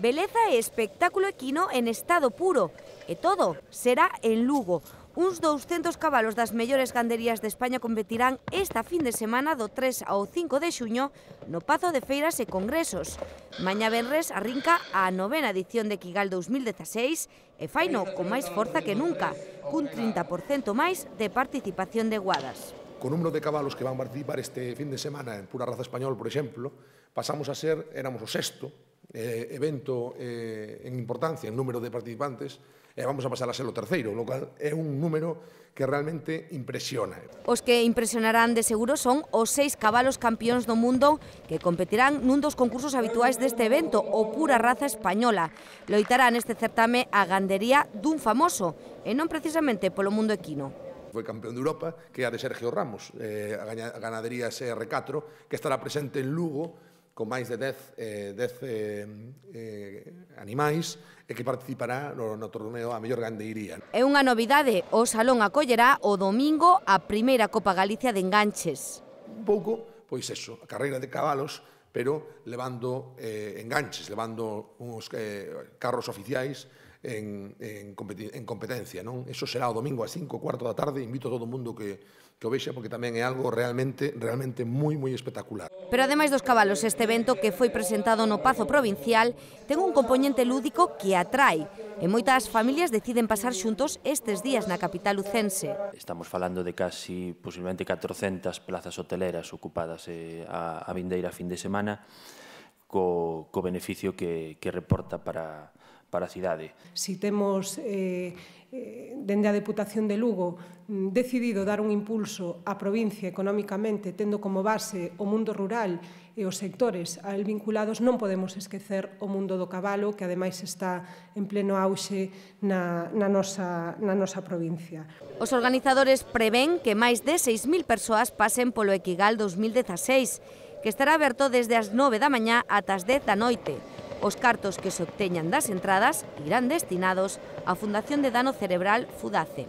Beleza e espectáculo equino en estado puro. E todo será en Lugo. Uns 200 cabalos das mellores ganderías de España competirán esta fin de semana do 3 ao 5 de xuño no Pazo de Feiras e Congresos. Maña Benres arrinca a novena edición de Quigal 2016 e faino con máis forza que nunca, cun 30% máis de participación de guadas. Co número de cabalos que van participar este fin de semana en pura raza español, por exemplo, pasamos a ser, éramos o sexto eh, evento eh, en importancia, en número de participantes, e eh, vamos a pasar a ser o terceiro, lo cual é un número que realmente impresiona. Os que impresionarán de seguro son os seis cabalos campións do mundo que competirán nun dos concursos habituais deste evento, o pura raza española. Loitarán neste certame a gandería dun famoso, e non precisamente polo mundo equino foi campeón de Europa, que é a de Sergio Ramos, eh, a ganadería SR4, que estará presente en Lugo con máis de 10 eh, eh, eh, animais e que participará no, no torneo a mellor gandeiría. É unha novidade, o Salón acollerá o domingo a primeira Copa Galicia de Enganches. Un pouco, pois eso, a carreira de cabalos, pero levando eh, enganches, levando uns eh, carros oficiais, en, en, en competencia. Non? Eso será o domingo a cinco cuarto da tarde. Invito a todo o mundo que, que o vexa porque tamén é algo realmente realmente moi moi espectacular. Pero ademais dos cabalos, este evento que foi presentado no Pazo Provincial ten un componente lúdico que atrae e moitas familias deciden pasar xuntos estes días na capital lucense. Estamos falando de casi posiblemente 400 plazas hoteleras ocupadas eh, a, a vindeira fin de semana co, co beneficio que, que reporta para, para a cidade. Si temos eh, eh dende a Deputación de Lugo mm, decidido dar un impulso á provincia economicamente tendo como base o mundo rural e os sectores a el vinculados, non podemos esquecer o mundo do cabalo que ademais está en pleno auxe na, na, nosa, na nosa provincia. Os organizadores prevén que máis de 6.000 persoas pasen polo Equigal 2016 que estará aberto desde as 9 da mañá ata as 10 da noite. Os cartos que se obteñan das entradas irán destinados á Fundación de Dano Cerebral Fudace.